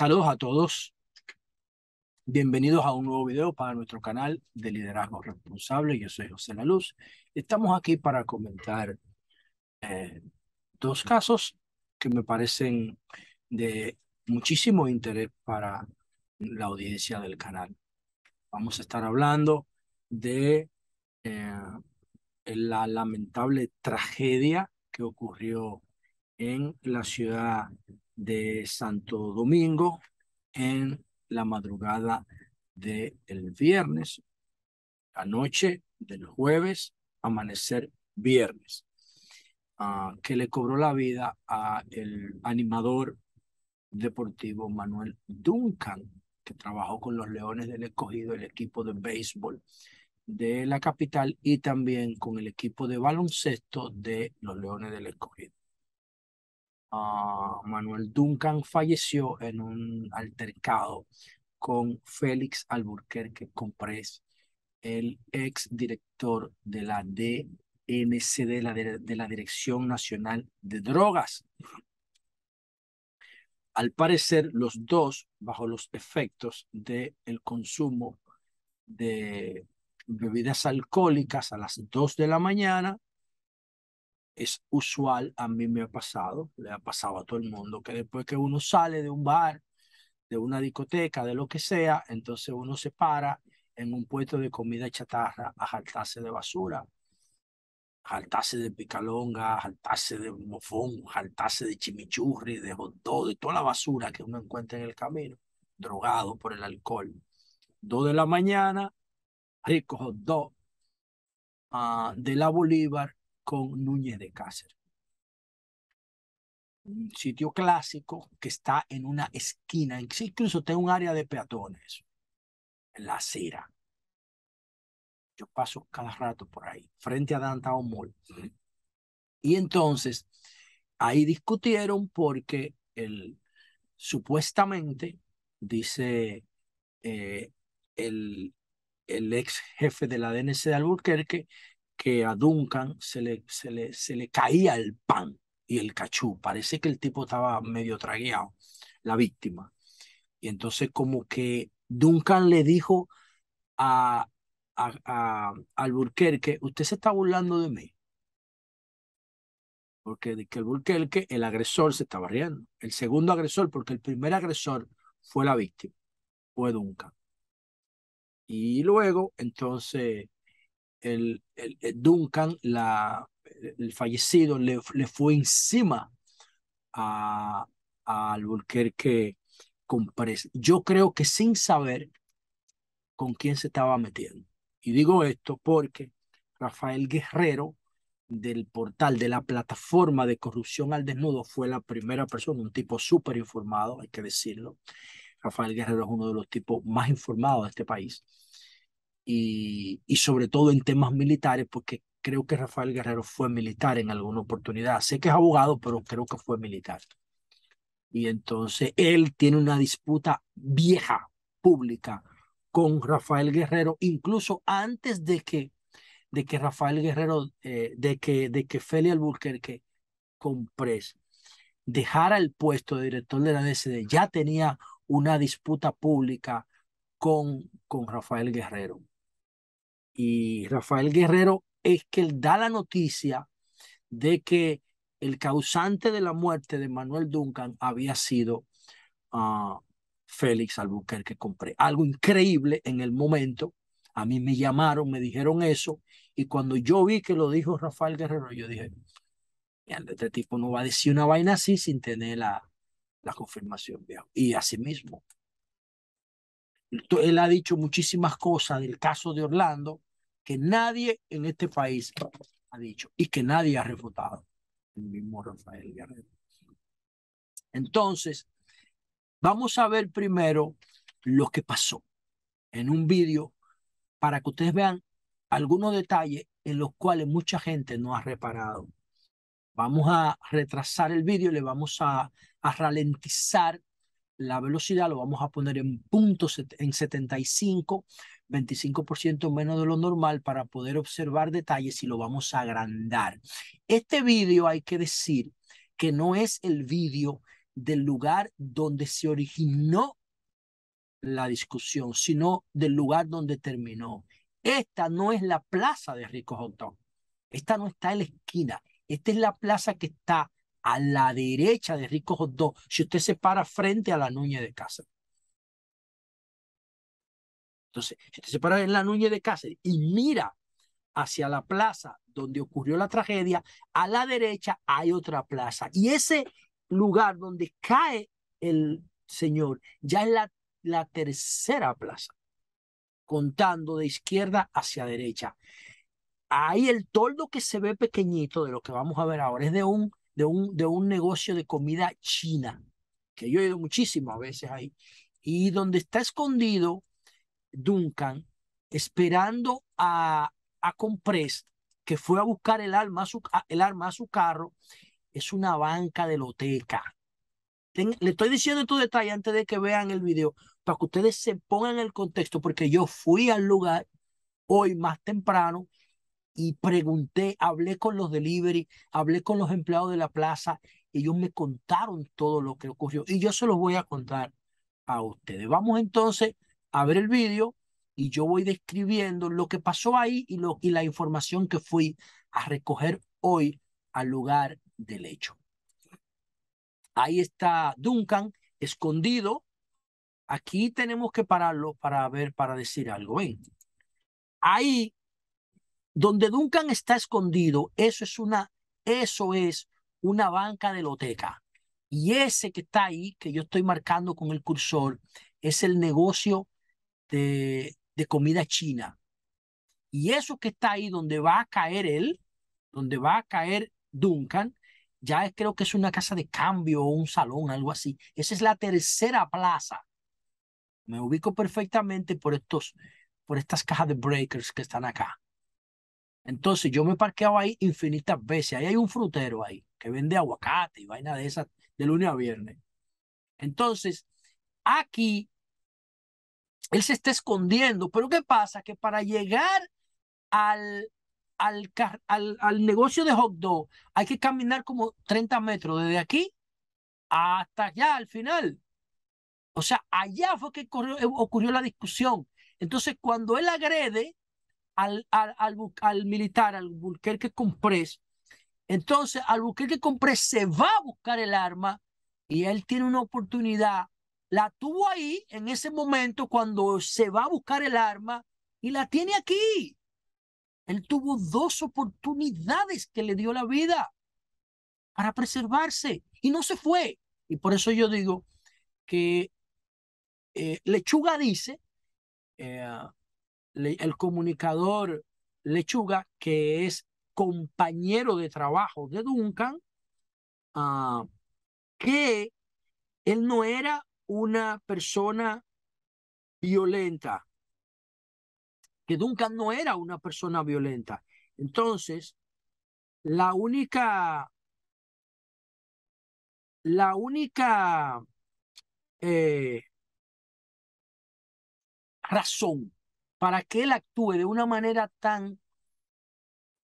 Saludos a todos. Bienvenidos a un nuevo video para nuestro canal de Liderazgo Responsable. Yo soy José La Luz. Estamos aquí para comentar eh, dos casos que me parecen de muchísimo interés para la audiencia del canal. Vamos a estar hablando de eh, la lamentable tragedia que ocurrió en la ciudad de Santo Domingo en la madrugada del el viernes, la noche del jueves, amanecer viernes, ah, que le cobró la vida a el animador deportivo Manuel Duncan, que trabajó con los Leones del Escogido, el equipo de béisbol de la capital y también con el equipo de baloncesto de los Leones del Escogido. Ah, Manuel Duncan falleció en un altercado con Félix Alburquerque Comprés, el ex director de la DNCD, de, la Dirección Nacional de Drogas. Al parecer, los dos, bajo los efectos del el consumo de bebidas alcohólicas a las 2 de la mañana, es usual, a mí me ha pasado, le ha pasado a todo el mundo, que después que uno sale de un bar, de una discoteca, de lo que sea, entonces uno se para en un puesto de comida chatarra a jaltarse de basura, jaltarse de picalonga, jaltarse de mofón, jaltarse de chimichurri, de todo de toda la basura que uno encuentra en el camino, drogado por el alcohol. Dos de la mañana, rico hot dog, ah, de la Bolívar, con Núñez de Cáceres. Un sitio clásico que está en una esquina, incluso tiene un área de peatones, en la Cera, Yo paso cada rato por ahí, frente a Dantao Mall. Y entonces, ahí discutieron porque el, supuestamente, dice eh, el, el ex jefe de la DNC de Albuquerque, que a Duncan se le, se le, se le caía el pan y el cachú. Parece que el tipo estaba medio tragueado, la víctima. Y entonces como que Duncan le dijo a, a, a, Alburquerque, usted se está burlando de mí. Porque de que el agresor, se estaba riendo. El segundo agresor, porque el primer agresor fue la víctima, fue Duncan. Y luego, entonces, el, Duncan, la, el fallecido, le, fue encima a, Volker que con Yo creo que sin saber con quién se estaba metiendo. Y digo esto porque Rafael Guerrero, del portal de la plataforma de corrupción al desnudo, fue la primera persona, un tipo súper informado, hay que decirlo. Rafael Guerrero es uno de los tipos más informados de este país y, y sobre todo en temas militares, porque creo que Rafael Guerrero fue militar en alguna oportunidad. Sé que es abogado, pero creo que fue militar. Y entonces él tiene una disputa vieja, pública, con Rafael Guerrero, incluso antes de que, de que Rafael Guerrero, eh, de que, de que Feli Alburquerque compres dejara el puesto de director de la DSD, ya tenía una disputa pública con, con Rafael Guerrero y Rafael Guerrero es que él da la noticia de que el causante de la muerte de Manuel Duncan había sido ah, Félix Albuquerque Compré. Algo increíble en el momento. A mí me llamaron, me dijeron eso, y cuando yo vi que lo dijo Rafael Guerrero, yo dije, este tipo no va a decir una vaina así sin tener la, la confirmación, Y así mismo. Él ha dicho muchísimas cosas del caso de Orlando, que nadie en este país ha dicho y que nadie ha refutado, el mismo Rafael Guerrero. Entonces, vamos a ver primero lo que pasó en un vídeo para que ustedes vean algunos detalles en los cuales mucha gente no ha reparado. Vamos a retrasar el vídeo, le vamos a, ralentizar la velocidad, lo vamos a poner en punto en 75 25% menos de lo normal para poder observar detalles y lo vamos a agrandar. Este vídeo hay que decir que no es el vídeo del lugar donde se originó la discusión, sino del lugar donde terminó. Esta no es la plaza de Rico Jotón. Esta no está en la esquina. Esta es la plaza que está a la derecha de Rico Jotón. si usted se para frente a la Nuña de casa. Entonces, se para en la Núñez de Cáceres y mira hacia la plaza donde ocurrió la tragedia, a la derecha hay otra plaza. Y ese lugar donde cae el señor ya es la, tercera plaza, contando de izquierda hacia derecha. Ahí el toldo que se ve pequeñito de lo que vamos a ver ahora es de un, de un, de un negocio de comida china, que yo he ido muchísimo a veces ahí, y donde está escondido Duncan esperando a, a Compress, que fue a buscar el arma a su, el su carro, es una banca de loteca. le estoy diciendo estos detalles antes de que vean el video, para que ustedes se pongan el contexto, porque yo fui al lugar hoy más temprano y pregunté, hablé con los delivery, hablé con los empleados de la plaza, ellos me contaron todo lo que ocurrió y yo se los voy a contar a ustedes. Vamos entonces abre el vídeo y yo voy describiendo lo que pasó ahí y, lo, y la información que fui a recoger hoy al lugar del hecho. Ahí está Duncan escondido. Aquí tenemos que pararlo para ver, para decir algo. Ven. Ahí, donde Duncan está escondido, eso es una, eso es una banca de loteca. Y ese que está ahí, que yo estoy marcando con el cursor, es el negocio de, comida china. Y eso que está ahí donde va a caer él, donde va a caer Duncan, ya creo que es una casa de cambio o un salón, algo así. Esa es la tercera plaza. Me ubico perfectamente por estos, por estas cajas de breakers que están acá. Entonces yo me parqueaba ahí infinitas veces. Ahí hay un frutero ahí que vende aguacate y vaina de esas de lunes a viernes. Entonces, aquí él se está escondiendo, pero ¿qué pasa? Que para llegar al, al, negocio de hot dog hay que caminar como 30 metros desde aquí hasta allá al final. O sea, allá fue que eh, ocurrió, la discusión. Entonces, cuando él agrede al, al, al, al militar, al Comprés, entonces al que Comprés se va a buscar el arma y él tiene una oportunidad la tuvo ahí en ese momento cuando se va a buscar el arma y la tiene aquí. Él tuvo dos oportunidades que le dio la vida para preservarse y no se fue. Y por eso yo digo que eh, Lechuga dice, eh, el comunicador Lechuga, que es compañero de trabajo de Duncan, ah, que él no era una persona violenta, que nunca no era una persona violenta. Entonces, la única, la única eh, razón para que él actúe de una manera tan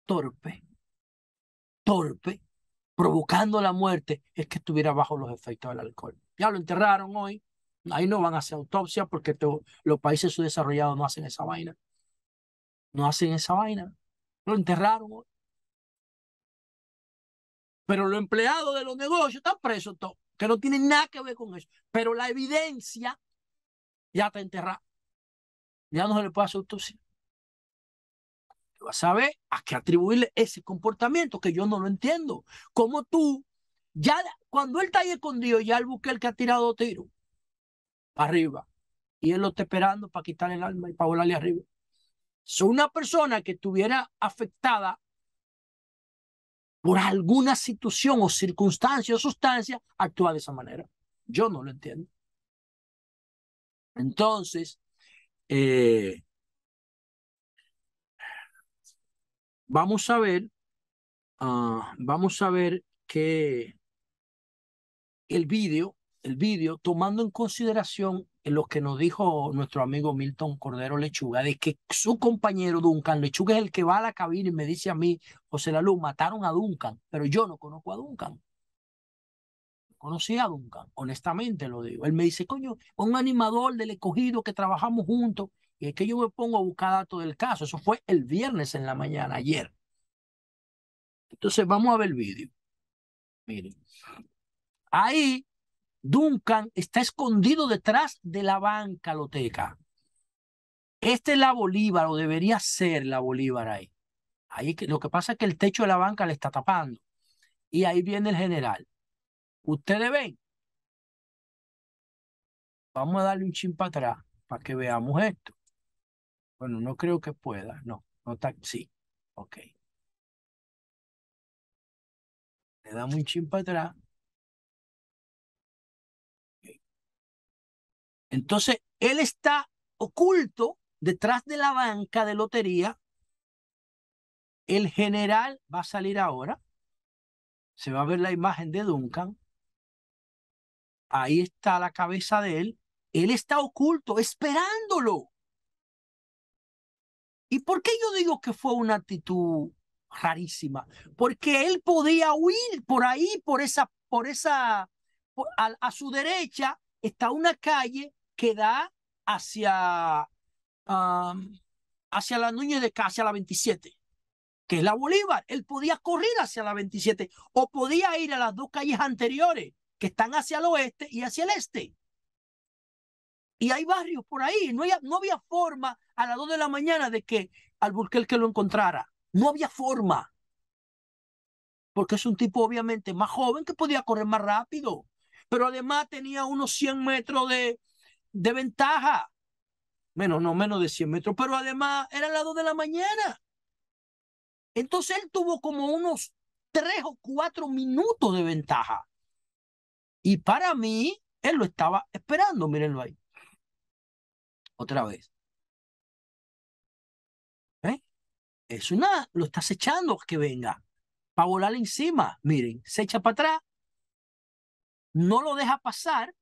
torpe, torpe, provocando la muerte, es que estuviera bajo los efectos del alcohol ya lo enterraron hoy, ahí no van a hacer autopsia porque los países subdesarrollados no hacen esa vaina. No hacen esa vaina. Lo enterraron hoy. Pero los empleados de los negocios están presos todos, que no tienen nada que ver con eso. Pero la evidencia ya está enterrada. Ya no se le puede hacer autopsia. Vas a saber a qué atribuirle ese comportamiento que yo no lo entiendo. como tú ya cuando él está ahí escondido, ya el que ha tirado tiro para arriba. Y él lo está esperando para quitar el alma y para volarle arriba. Si una persona que estuviera afectada por alguna situación o circunstancia o sustancia, actúa de esa manera. Yo no lo entiendo. Entonces, eh, vamos a ver, ah, vamos a ver qué, el vídeo, el vídeo, tomando en consideración lo que nos dijo nuestro amigo Milton Cordero Lechuga, de que su compañero Duncan Lechuga es el que va a la cabina y me dice a mí, José Lalu, mataron a Duncan, pero yo no conozco a Duncan. Conocí a Duncan, honestamente lo digo. Él me dice, coño, un animador del escogido que trabajamos juntos, y es que yo me pongo a buscar datos del caso. Eso fue el viernes en la mañana, ayer. Entonces, vamos a ver el vídeo. Miren. Ahí Duncan está escondido detrás de la banca loteca. Esta es la Bolívar, o debería ser la Bolívar ahí. ahí. Lo que pasa es que el techo de la banca le está tapando. Y ahí viene el general. Ustedes ven. Vamos a darle un chin para atrás para que veamos esto. Bueno, no creo que pueda. No, no está. Sí, ok. Le damos un chin para atrás Entonces, él está oculto detrás de la banca de lotería. El general va a salir ahora. Se va a ver la imagen de Duncan. Ahí está la cabeza de él. Él está oculto, esperándolo. ¿Y por qué yo digo que fue una actitud rarísima? Porque él podía huir por ahí, por esa, por esa, a su derecha está una calle que da hacia, hacia la Núñez de Cáceres, hacia la 27, que es la Bolívar. Él podía correr hacia la 27 o podía ir a las dos calles anteriores que están hacia el oeste y hacia el este. Y hay barrios por ahí. No, había, no había forma a las 2 de la mañana de que al que lo encontrara. No había forma. Porque es un tipo obviamente más joven que podía correr más rápido. Pero además tenía unos 100 metros de, de ventaja. Menos, no, menos de 100 metros. Pero además era las 2 de la mañana. Entonces él tuvo como unos 3 o 4 minutos de ventaja. Y para mí, él lo estaba esperando. Mírenlo ahí. Otra vez. ¿Eh? Es una, lo está acechando que venga. Para volar encima. Miren, se echa para atrás. No lo deja pasar.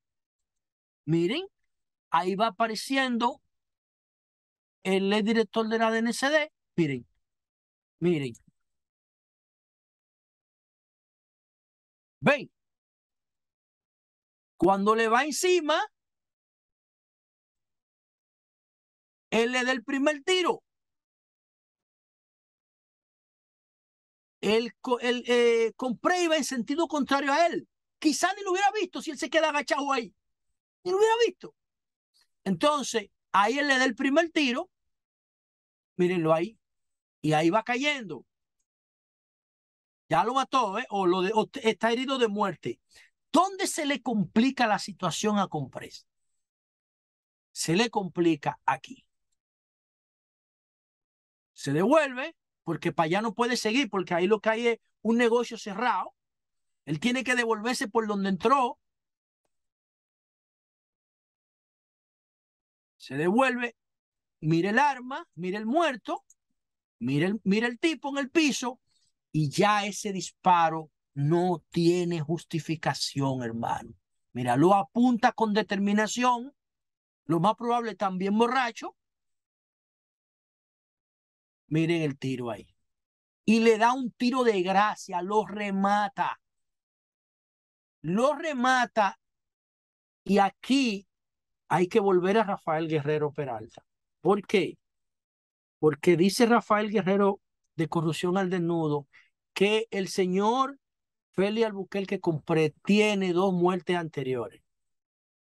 Miren, ahí va apareciendo el director de la DNCD. Miren, miren. ¿Ven? Cuando le va encima, él le da el primer tiro. el compré eh, va en sentido contrario a él. Quizá ni lo hubiera visto si él se queda agachado ahí. Ni lo hubiera visto. Entonces, ahí él le da el primer tiro, mírenlo ahí, y ahí va cayendo. Ya lo mató, ¿eh? o, lo está herido de muerte. ¿Dónde se le complica la situación a Comprés? Se le complica aquí. Se devuelve porque para allá no puede seguir porque ahí lo que hay es un negocio cerrado. Él tiene que devolverse por donde entró se devuelve, mire el arma, mire el muerto, mire el, el tipo en el piso y ya ese disparo no tiene justificación, hermano. Mira, lo apunta con determinación, lo más probable también borracho. Miren el tiro ahí. Y le da un tiro de gracia, lo remata. Lo remata. Y aquí hay que volver a Rafael Guerrero Peralta. ¿Por qué? Porque dice Rafael Guerrero de Corrupción al Desnudo que el señor Feli Albuquerque Compré tiene dos muertes anteriores.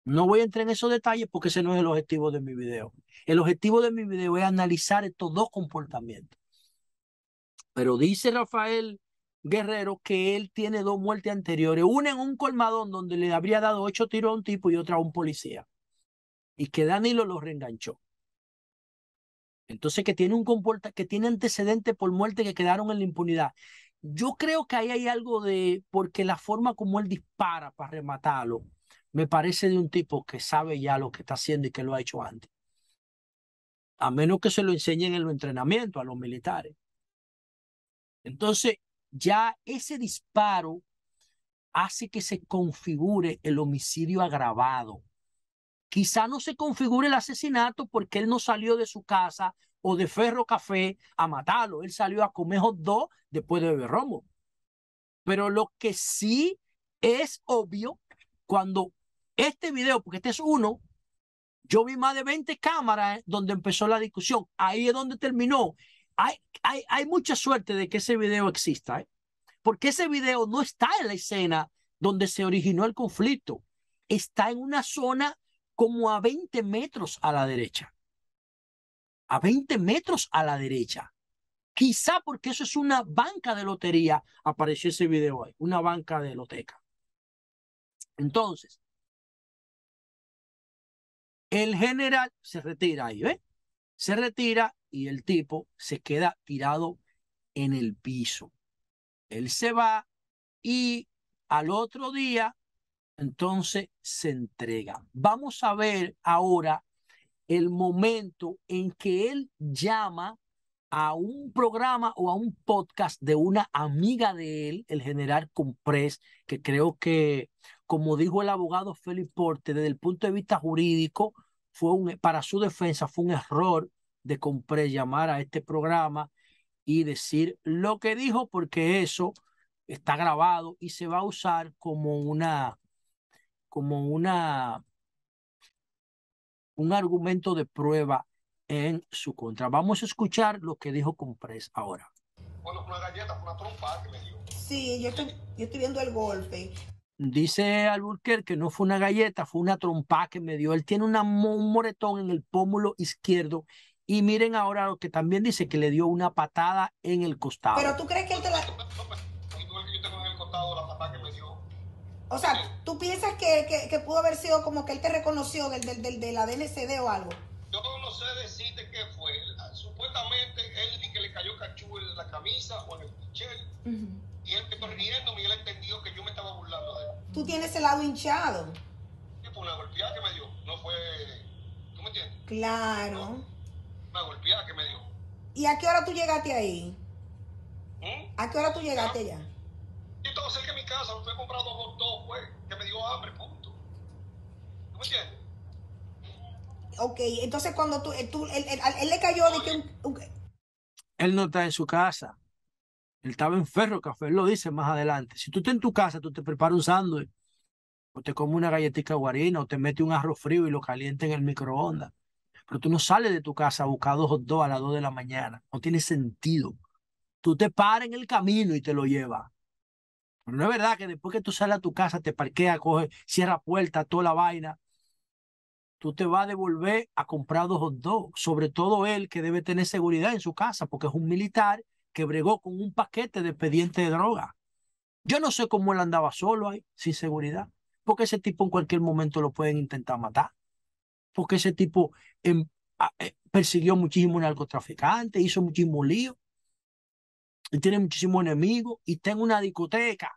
No voy a entrar en esos detalles porque ese no es el objetivo de mi video. El objetivo de mi video es analizar estos dos comportamientos. Pero dice Rafael Guerrero que él tiene dos muertes anteriores, una en un colmadón donde le habría dado ocho tiros a un tipo y otra a un policía y que Danilo lo reenganchó. Entonces, que tiene un que tiene antecedente por muerte que quedaron en la impunidad. Yo creo que ahí hay algo de, porque la forma como él dispara para rematarlo, me parece de un tipo que sabe ya lo que está haciendo y que lo ha hecho antes. A menos que se lo enseñen en los entrenamientos a los militares. Entonces, ya ese disparo hace que se configure el homicidio agravado. Quizá no se configure el asesinato porque él no salió de su casa o de Ferro Café a matarlo. Él salió a comer hot después de beber romo. Pero lo que sí es obvio cuando este video, porque este es uno, yo vi más de 20 cámaras eh, donde empezó la discusión. Ahí es donde terminó. Hay, hay, mucha suerte de que ese video exista, eh, porque ese video no está en la escena donde se originó el conflicto. Está en una zona como a 20 metros a la derecha. A 20 metros a la derecha. Quizá porque eso es una banca de lotería, apareció ese video ahí, una banca de loteca. Entonces, el general se retira ahí, ¿ve? Se retira y el tipo se queda tirado en el piso. Él se va y al otro día entonces se entrega. Vamos a ver ahora el momento en que él llama a un programa o a un podcast de una amiga de él, el general Comprés, que creo que, como dijo el abogado Felipe Porte, desde el punto de vista jurídico, fue para su defensa fue un error de Comprés llamar a este programa y decir lo que dijo, porque eso está grabado y se va a usar como una como una un argumento de prueba en su contra. Vamos a escuchar lo que dijo Comprés ahora. Bueno, una galleta, una trompa que me dio. Sí, yo estoy, yo estoy viendo el golpe. Dice Alburquerque que no fue una galleta, fue una trompa que me dio. Él tiene un moretón en el pómulo izquierdo. Y miren ahora lo que también dice, que le dio una patada en el costado. Pero tú crees que él te la... Pues, pues, pues, yo tengo en el costado la patada que me dio. O sea, ¿tú piensas que, que, pudo haber sido como que él te reconoció del, del, del, de la o algo? Yo no sé decirte qué fue. Ah, supuestamente él que le cayó cachú en la camisa o en el pichel. Y él me riendo y él entendió que yo me estaba burlando de él. ¿Tú tienes el lado hinchado? Sí, por una golpeada que me dio. No fue... ¿Tú me entiendes? Claro. una golpeada que me dio. ¿Y a qué hora tú llegaste ahí? ¿Eh? ¿A qué hora tú llegaste allá? Ah. Y todo cerca de mi casa, me fui comprar dos dos, pues, que me dio hambre, punto. ¿Tú me entiendes? Ok, entonces cuando tú, eh, tú él, le cayó de que... Él no está en su casa. Él estaba en Ferro Café, él lo dice más adelante. Si tú estás en tu casa, tú te preparas un sándwich, o te comes una galletita guarina, o te metes un arroz frío y lo calienta en el microondas. Pero tú no sales de tu casa a buscar dos o dos a las dos de la mañana. No tiene sentido. Tú te paras en el camino y te lo llevas. Pero no es verdad que después que tú sales a tu casa, te parqueas, coges, cierra puerta, toda la vaina, tú te vas a devolver a comprar dos o dos, Sobre todo él que debe tener seguridad en su casa porque es un militar que bregó con un paquete de expediente de droga. Yo no sé cómo él andaba solo ahí, sin seguridad, porque ese tipo en cualquier momento lo pueden intentar matar. Porque ese tipo em, eh, persiguió muchísimo narcotraficantes, hizo muchísimo lío y tiene muchísimos enemigos y está en una discoteca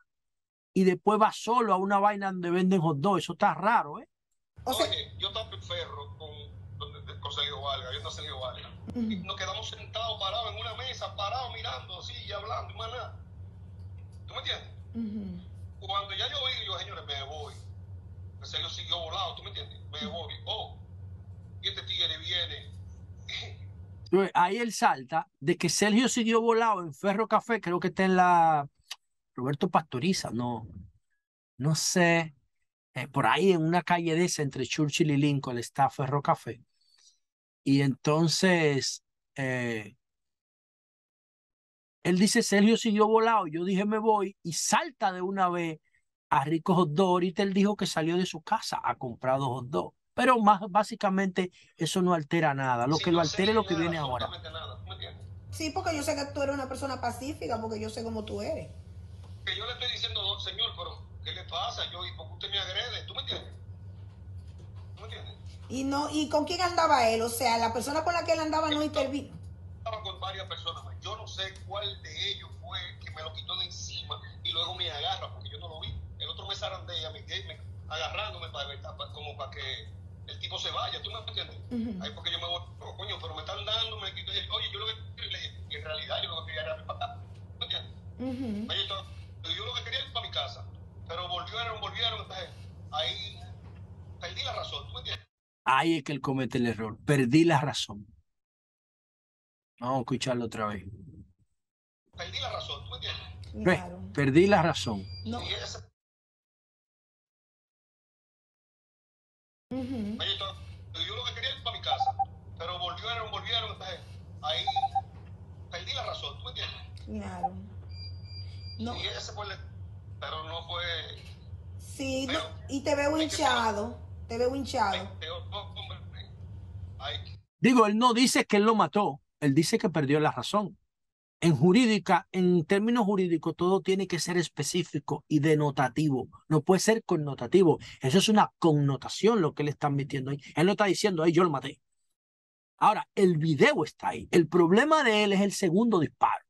y después va solo a una vaina donde venden hot dogs. Eso está raro, ¿eh? O sea, yo ferro con, con Sergio Valga, yo no Sergio Valga. Y Nos quedamos sentados, parados en una mesa, parados mirando así y hablando, y más nada. ¿Tú me entiendes? Cuando ya yo vi, yo, señores, me voy. Sergio serio siguió volado, ¿tú me entiendes? Me voy. Oh, y este tigre viene ahí él salta de que Sergio siguió volado en Ferro Café, creo que está en la Roberto Pastoriza, no, no sé, eh, por ahí en una calle de esa entre Churchill y Lincoln está Ferro Café. Y entonces, eh, él dice, Sergio siguió volado, yo dije me voy y salta de una vez a Rico Hot Ahorita él dijo que salió de su casa a comprar dos pero más básicamente eso no altera nada. Lo que lo altera es lo que viene ahora. sí, porque yo sé que tú eres una persona pacífica, porque yo sé cómo tú eres. Que yo le estoy diciendo, señor, pero ¿qué le pasa? Yo, ¿y por usted me agrede? ¿Tú me entiendes? ¿Tú me entiendes? ¿Y, no, ¿Y con quién andaba él? O sea, la persona con la que él andaba no intervino. Estaba con varias personas. Yo no sé cuál de ellos fue que me lo quitó de encima y luego me agarra porque yo no lo vi. El otro me zarandea, me, me agarrándome para, como para que el tipo se vaya, ¿tú me entiendes? Uh -huh. Ahí porque yo me voy, coño, pero me están dando, me quito, oye, yo lo que en realidad yo lo que quería era mi papá, ¿me entiendes? yo lo que quería era para mi casa, pero volvieron, volvieron, entonces ahí perdí la razón, ¿tú me entiendes? Ahí es que él comete el error, perdí la razón. Vamos a escucharlo otra vez. Perdí la razón, ¿tú me entiendes? Claro. Perdí la razón. No. Uh -huh. Oye, yo lo que quería ir para mi casa, pero volvieron, volvieron, entonces ahí perdí la razón, ¿tú me entiendes? Claro. No. Y ese fue el, e-, pero no fue... Sí, no, y te veo hinchado, te veo hinchado. Digo, él no dice que él lo mató, él dice que perdió la razón. En jurídica, en términos jurídicos, todo tiene que ser específico y denotativo. No puede ser connotativo. Eso es una connotación lo que le están metiendo ahí. Él no está diciendo, ahí yo lo maté. Ahora, el video está ahí. El problema de él es el segundo disparo.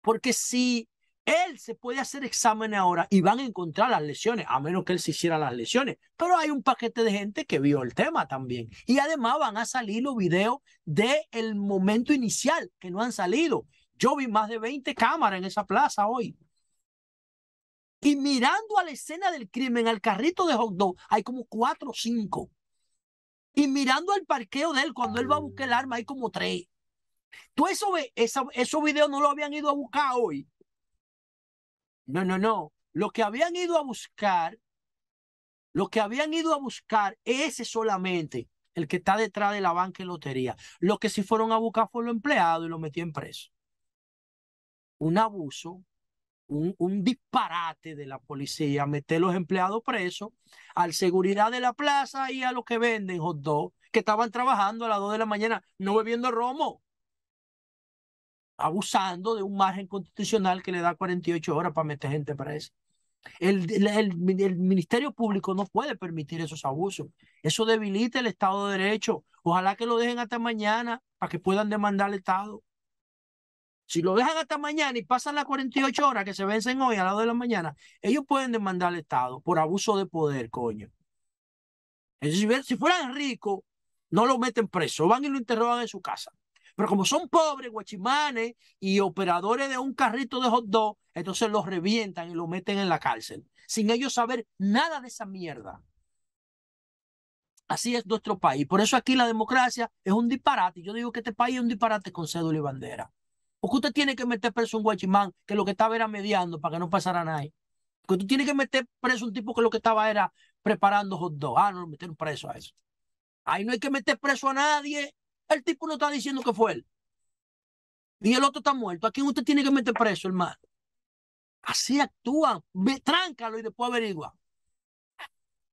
Porque si él se puede hacer exámenes ahora y van a encontrar las lesiones, a menos que él se hiciera las lesiones. Pero hay un paquete de gente que vio el tema también. Y además van a salir los videos del momento inicial que no han salido. Yo vi más de 20 cámaras en esa plaza hoy. Y mirando a la escena del crimen, al carrito de hot dog, hay como cuatro o cinco. Y mirando al parqueo de él, cuando él va a buscar el arma, hay como tres. Tú eso, esos videos no lo habían ido a buscar hoy no, no, no. Lo que habían ido a buscar, lo que habían ido a buscar, ese solamente, el que está detrás de la banca y lotería. Lo que sí fueron a buscar fue los empleados y lo en preso. Un abuso, un, un disparate de la policía, meter los empleados presos, al seguridad de la plaza y a los que venden hot dog, que estaban trabajando a las 2 de la mañana, no bebiendo romo abusando de un margen constitucional que le da 48 horas para meter gente presa El, el, Ministerio Público no puede permitir esos abusos. Eso debilita el Estado de Derecho. Ojalá que lo dejen hasta mañana para que puedan demandar al Estado. Si lo dejan hasta mañana y pasan las 48 horas que se vencen hoy a las de la mañana, ellos pueden demandar al Estado por abuso de poder, coño. si fueran ricos, no lo meten preso, van y lo interrogan en su casa. Pero como son pobres, guachimanes y operadores de un carrito de hot dog, entonces los revientan y los meten en la cárcel, sin ellos saber nada de esa mierda. Así es nuestro país. Por eso aquí la democracia es un disparate. Yo digo que este país es un disparate con cédula y bandera. Porque usted tiene que meter preso a un guachimán que lo que estaba era mediando para que no pasara nada. Porque tú tiene que meter preso un tipo que lo que estaba era preparando hot dog. Ah, no, metieron preso a eso. Ahí no hay que meter preso a nadie. El tipo no está diciendo que fue él. Y el otro está muerto. ¿A quién usted tiene que meter preso, hermano? Así actúan. tráncalo y después averigua.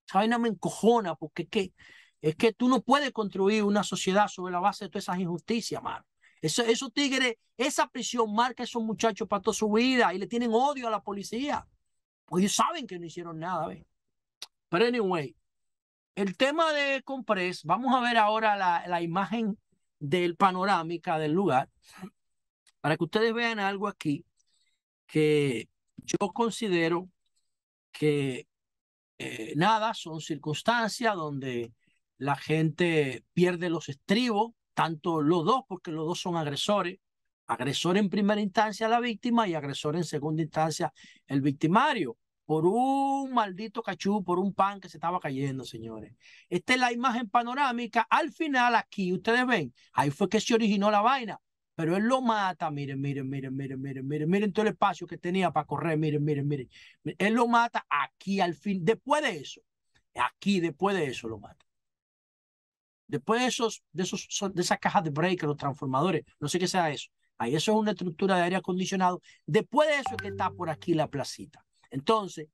Esa vaina me encojona porque es que, es que tú no puedes construir una sociedad sobre la base de todas esas injusticias, hermano. Eso, esos tigres, esa prisión marca a esos muchachos para toda su vida y le tienen odio a la policía. Pues ellos saben que no hicieron nada, ¿ves? Pero anyway, el tema de Compress, vamos a ver ahora la, la imagen del panorámica del lugar, para que ustedes vean algo aquí que yo considero que eh, nada, son circunstancias donde la gente pierde los estribos, tanto los dos, porque los dos son agresores, agresor en primera instancia la víctima y agresor en segunda instancia el victimario por un maldito cachú, por un pan que se estaba cayendo, señores. Esta es la imagen panorámica. Al final, aquí, ustedes ven, ahí fue que se originó la vaina. Pero él lo mata, miren, miren, miren, miren, miren, miren, miren todo el espacio que tenía para correr, miren, miren, miren. Él lo mata aquí al fin, después de eso, aquí después de eso lo mata. Después de esos, de esos, de esas cajas de break, los transformadores, no sé qué sea eso. Ahí eso es una estructura de aire acondicionado. Después de eso es que está por aquí la placita. Entonces,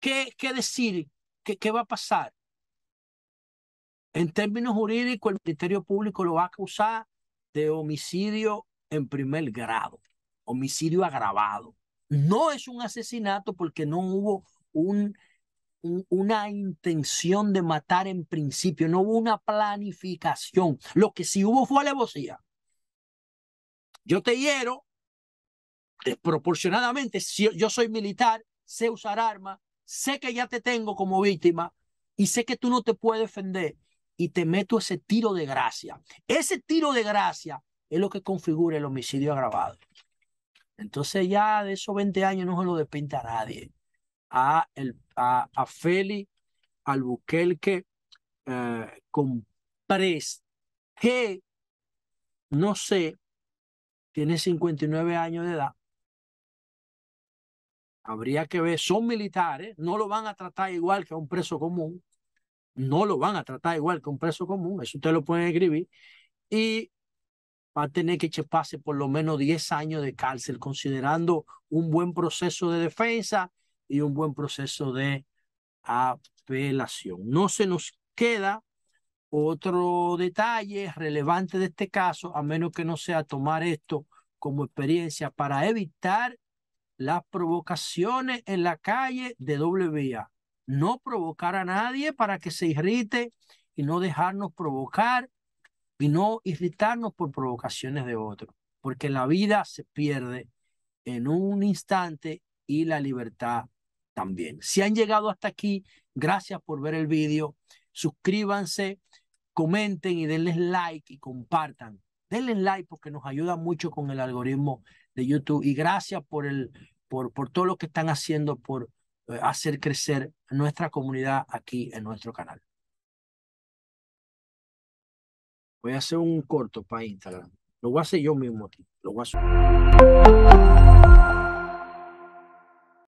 ¿qué, qué decir? ¿Qué, ¿Qué va a pasar? En términos jurídicos, el Ministerio Público lo va a acusar de homicidio en primer grado, homicidio agravado. No es un asesinato porque no hubo un, una intención de matar en principio, no hubo una planificación. Lo que sí hubo fue alevosía. Yo te quiero desproporcionadamente, si yo soy militar, sé usar armas, sé que ya te tengo como víctima y sé que tú no te puedes defender y te meto ese tiro de gracia. Ese tiro de gracia es lo que configura el homicidio agravado. Entonces ya de esos 20 años no se lo despinta a nadie. A, el, a, a Feli Albuquerque eh, que no sé, tiene 59 años de edad, Habría que ver, son militares, no lo van a tratar igual que a un preso común, no lo van a tratar igual que a un preso común, eso ustedes lo pueden escribir, y va a tener que pase por lo menos 10 años de cárcel, considerando un buen proceso de defensa y un buen proceso de apelación. No se nos queda otro detalle relevante de este caso, a menos que no sea tomar esto como experiencia para evitar las provocaciones en la calle de doble vía. No provocar a nadie para que se irrite y no dejarnos provocar y no irritarnos por provocaciones de otros. Porque la vida se pierde en un instante y la libertad también. Si han llegado hasta aquí, gracias por ver el video. Suscríbanse, comenten y denles like y compartan. Denle like porque nos ayuda mucho con el algoritmo YouTube. Y gracias por, el, por, por todo lo que están haciendo por eh, hacer crecer nuestra comunidad aquí en nuestro canal. Voy a hacer un corto para Instagram. Lo voy a hacer yo mismo Lo hacer.